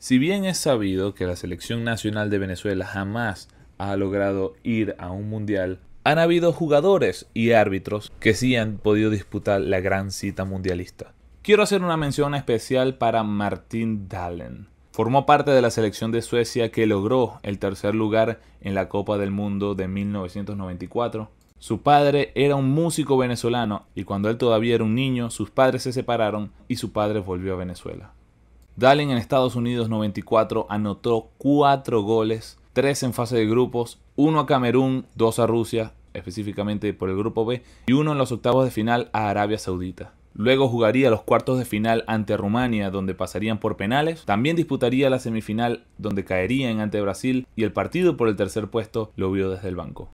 Si bien es sabido que la selección nacional de Venezuela jamás ha logrado ir a un mundial, han habido jugadores y árbitros que sí han podido disputar la gran cita mundialista. Quiero hacer una mención especial para Martín Dalen. Formó parte de la selección de Suecia que logró el tercer lugar en la Copa del Mundo de 1994. Su padre era un músico venezolano y cuando él todavía era un niño, sus padres se separaron y su padre volvió a Venezuela. Dalen en Estados Unidos 94 anotó 4 goles, 3 en fase de grupos, 1 a Camerún, 2 a Rusia, específicamente por el grupo B, y 1 en los octavos de final a Arabia Saudita. Luego jugaría los cuartos de final ante Rumania, donde pasarían por penales. También disputaría la semifinal, donde caerían ante Brasil, y el partido por el tercer puesto lo vio desde el banco.